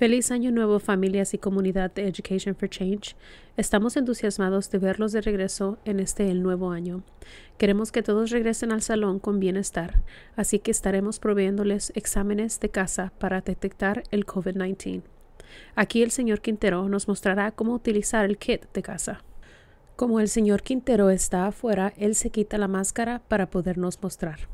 Feliz año nuevo familias y comunidad de Education for Change. Estamos entusiasmados de verlos de regreso en este el nuevo año. Queremos que todos regresen al salón con bienestar, así que estaremos proveyéndoles exámenes de casa para detectar el COVID-19. Aquí el señor Quintero nos mostrará cómo utilizar el kit de casa. Como el señor Quintero está afuera, él se quita la máscara para podernos mostrar.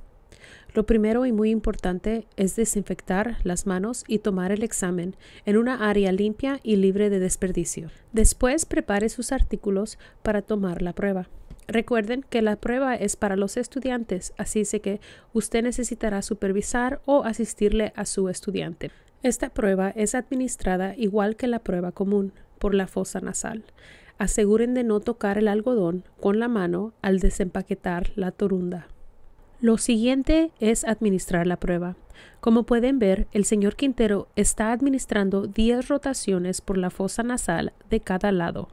Lo primero y muy importante es desinfectar las manos y tomar el examen en una área limpia y libre de desperdicio. Después prepare sus artículos para tomar la prueba. Recuerden que la prueba es para los estudiantes, así que usted necesitará supervisar o asistirle a su estudiante. Esta prueba es administrada igual que la prueba común, por la fosa nasal. Aseguren de no tocar el algodón con la mano al desempaquetar la torunda. Lo siguiente es administrar la prueba. Como pueden ver, el señor Quintero está administrando 10 rotaciones por la fosa nasal de cada lado.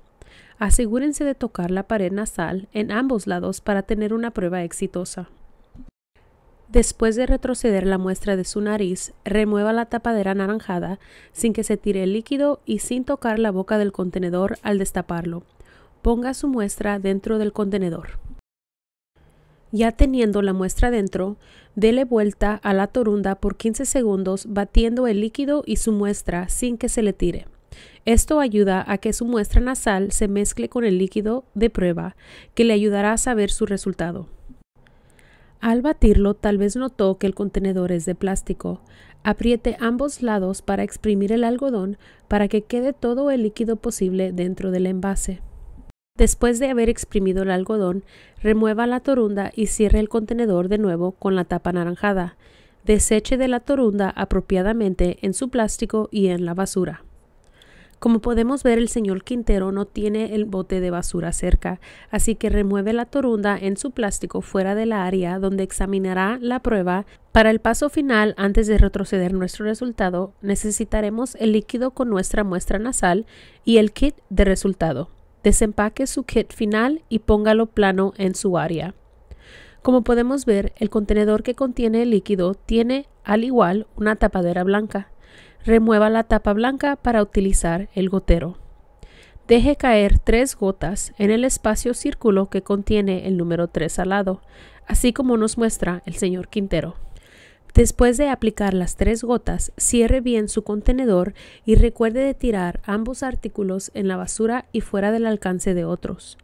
Asegúrense de tocar la pared nasal en ambos lados para tener una prueba exitosa. Después de retroceder la muestra de su nariz, remueva la tapadera anaranjada sin que se tire el líquido y sin tocar la boca del contenedor al destaparlo. Ponga su muestra dentro del contenedor. Ya teniendo la muestra dentro, dele vuelta a la torunda por 15 segundos batiendo el líquido y su muestra sin que se le tire. Esto ayuda a que su muestra nasal se mezcle con el líquido de prueba, que le ayudará a saber su resultado. Al batirlo, tal vez notó que el contenedor es de plástico. Apriete ambos lados para exprimir el algodón para que quede todo el líquido posible dentro del envase. Después de haber exprimido el algodón, remueva la torunda y cierre el contenedor de nuevo con la tapa anaranjada. Deseche de la torunda apropiadamente en su plástico y en la basura. Como podemos ver, el señor Quintero no tiene el bote de basura cerca, así que remueve la torunda en su plástico fuera de la área donde examinará la prueba. Para el paso final, antes de retroceder nuestro resultado, necesitaremos el líquido con nuestra muestra nasal y el kit de resultado. Desempaque su kit final y póngalo plano en su área. Como podemos ver, el contenedor que contiene el líquido tiene, al igual, una tapadera blanca. Remueva la tapa blanca para utilizar el gotero. Deje caer tres gotas en el espacio círculo que contiene el número 3 al lado, así como nos muestra el señor Quintero. Después de aplicar las tres gotas, cierre bien su contenedor y recuerde de tirar ambos artículos en la basura y fuera del alcance de otros.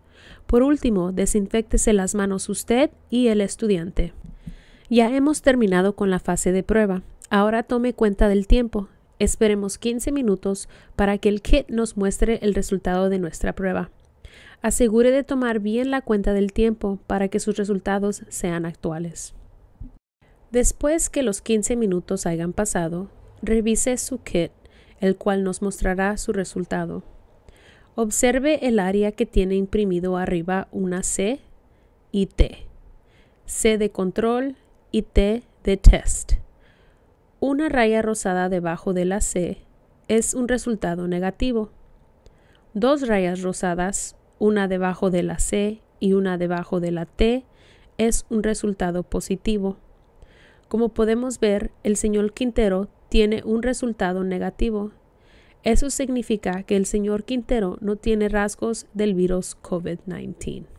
Por último, desinfectese las manos usted y el estudiante. Ya hemos terminado con la fase de prueba. Ahora tome cuenta del tiempo. Esperemos 15 minutos para que el kit nos muestre el resultado de nuestra prueba. Asegure de tomar bien la cuenta del tiempo para que sus resultados sean actuales. Después que los 15 minutos hayan pasado, revise su kit, el cual nos mostrará su resultado. Observe el área que tiene imprimido arriba una C y T. C de control y T de test. Una raya rosada debajo de la C es un resultado negativo. Dos rayas rosadas, una debajo de la C y una debajo de la T, es un resultado positivo. Como podemos ver, el señor Quintero tiene un resultado negativo. Eso significa que el señor Quintero no tiene rasgos del virus COVID-19.